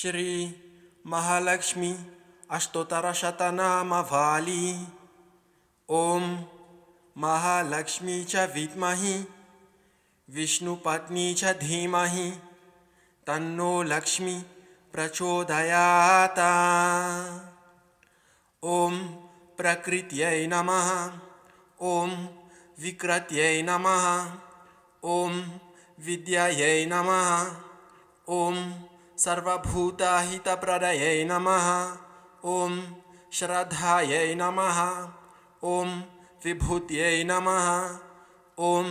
श्री महालक्ष्मी अष्टोत्तर शतनामवाली महालक्ष्मी च विद्महि विष्णुपत्नी च धीमहि तन्नो लक्ष्मी प्रचोदयाता ओम प्रकृत्यै नमः ओम विकृत्यै नमः ओम विद्यायै नमः ओम सर्वभूताहितप्रदये नम ओं श्रद्धा नम ओं विभूत नम ओं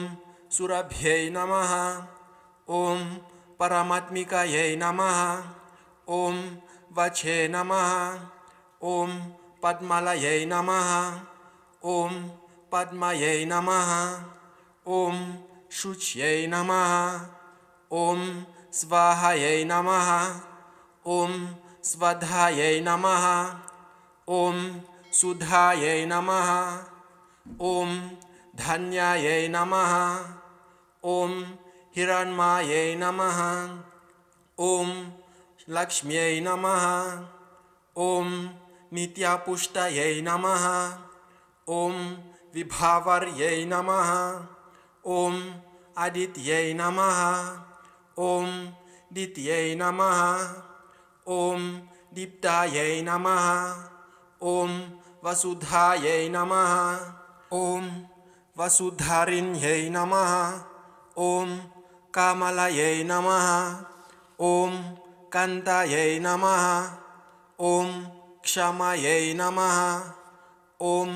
सुरभ्य नम ओं परमात्मिकायै नम ओं वछे नम ओं पद्मल नम ओं पद्म नम ओं शुच्य नम ओं स्वाहायै नम ओं स्वधायै नम ओं सुधायै नम ओं धन्यायै नम ओं हिरण्मायै नम ओं लक्ष्म्यै नम ओं नित्यापुष्टयै नम ओं विभावर्य नम ओं अदित्यै नमः ॐ द्वितीयै नमः ॐ दीप्तायै नमः ॐ वसुधायै नमः ॐ वसुधारिण्यै नमः ॐ कमलयै नमः ॐ कान्तायै नमः ॐ क्षमयै नमः ॐ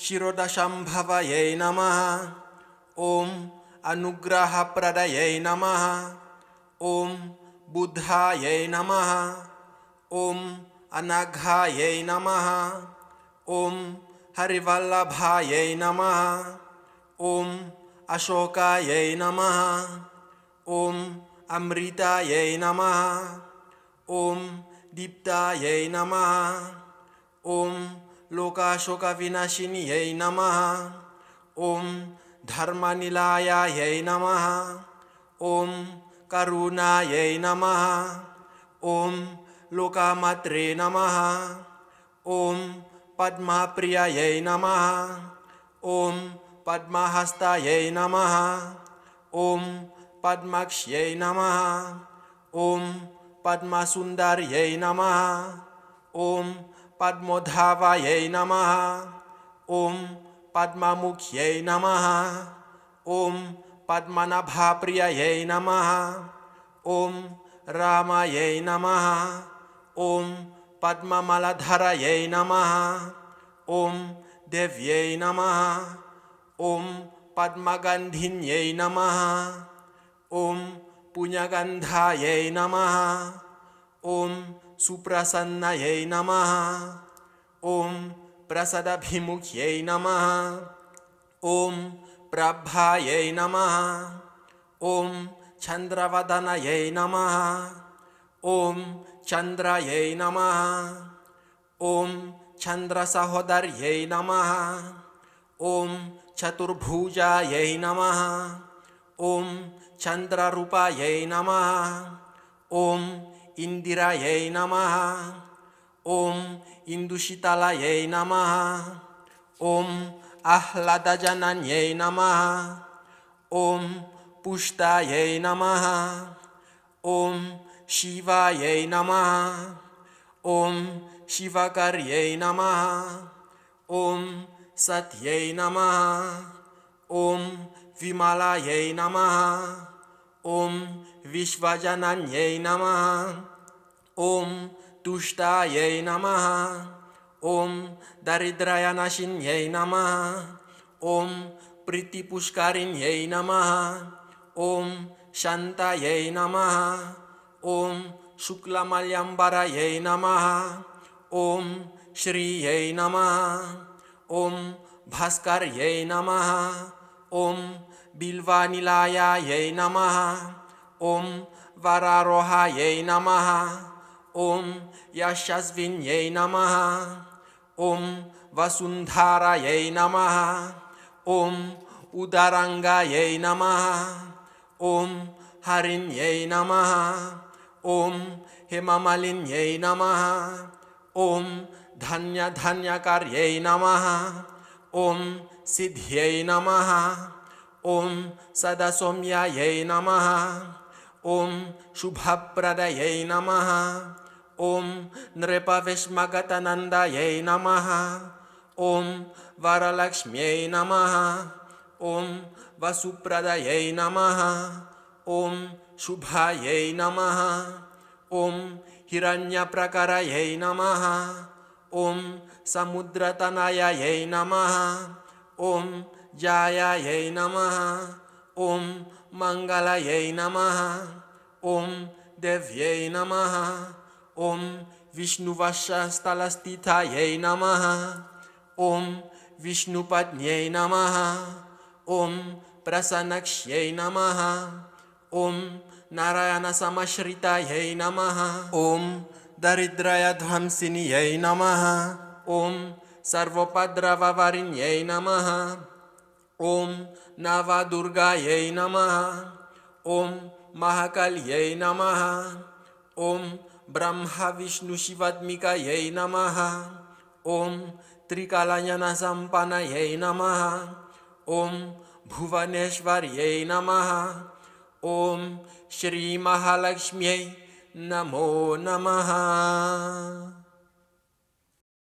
क्षिरोदशम्भवयै नमः ॐ अनुग्रहप्रदयै नमः ॐ बुद्धायै नमः ॐ अनघायै नमः ॐ हरिवल्लभायै नमः ॐ अशोकायै नमः ॐ अमृतायै नमः ॐ दीप्तायै नमः ॐ लोकाशोकविनाशिन्यै नमः ॐ धर्मनिलायायै नमः ॐ करुणायै नम ओं लोकामात्रे नम ओं पद्माप्रियायै नमः ॐ पद्महस्तायै नम ॐ पद्माक्ष्यै नम ॐ पद्मसुन्दर्यै नम ओं पद्मोधावायै नम ॐ पद्ममुख्यै नम ओं पद्मनभाप्रिय नमः ॐ रामाय नमः ॐ पद्मममलधरय नमः ॐ देव्यै नमः ॐ पद्मगन्धिन्यै नमः ॐ पुण्यगन्धाय नमः ॐ सुप्रसन्नय नमः ॐ प्रसदाभिमुख्यै नमः ॐ प्रभाय नमः ॐ चन्द्रवदनयै नमः ॐ चन्द्रयै नमः ओं चन्द्रसहोदर्यै नमः ओं चतुर्भुजायै नमः ओं चन्द्ररूपायै नमः ओं इंदिराय नमः ॐ इंदुशीतालाय नमः ॐ आह्लादजनन्यै नमः ॐ पुष्टायै नमः ॐ शिवायै नमः ॐ शिवकर्यै नमः ॐ सत्यै नमः ॐ विमलायै नमः ॐ विश्वजनन्यै नमः ॐ तुष्टायै नमः नम ओम शुक्ला ॐ प्रीतिपुष्कारिण्यै नम ओम श्री नमः नम ओम भास्कर ॐ नम ओम बिल्वा भास्कर्यै नमः नम ओम वरारोहा ॐ नम ओम यशस्विन यशस्विन्यै नम ॐ वसुन्धारायै नमः ॐ उदरङ्गायै नमः ॐ हरिण्यै नमः ॐ हेममलिन्यै नमः ओम ॐ धन्यधन्यकार्यै नमः ॐ सिद्ध्यै नमः ॐ सदसौम्यायै नमः ॐ शुभप्रदयै नमः ॐ नम नमः ॐ वरलक्ष्म्यै नमः ॐ नम नमः शुभाय नम नमः ॐ हिरण्यप्रकरयै नम ओं समुद्रतनय नम ओं जायायै नम ओं मङ्गलयै नम ओं दिव्य नम ॐ विष्णुवशस्थलस्थितायै नमः ॐ विष्णुपत्न्यै नमः ॐ प्रसनक्ष्यै नमः ॐ नम नमः ॐ दरिद्रयध्वंसिन्यै नमः ॐ सर्वपद्रववरिण्यै नमः ॐ नवदुर्गायै नमः ॐ महाकल्यै नमः ॐ ब्रह्मा विष्णु शिवात्मिका यही नम ओं त्रिकालायन संपन्न यही नम ओं भुवनेश्वर यही नम ओं श्री महालक्ष्म्यै नमो नमः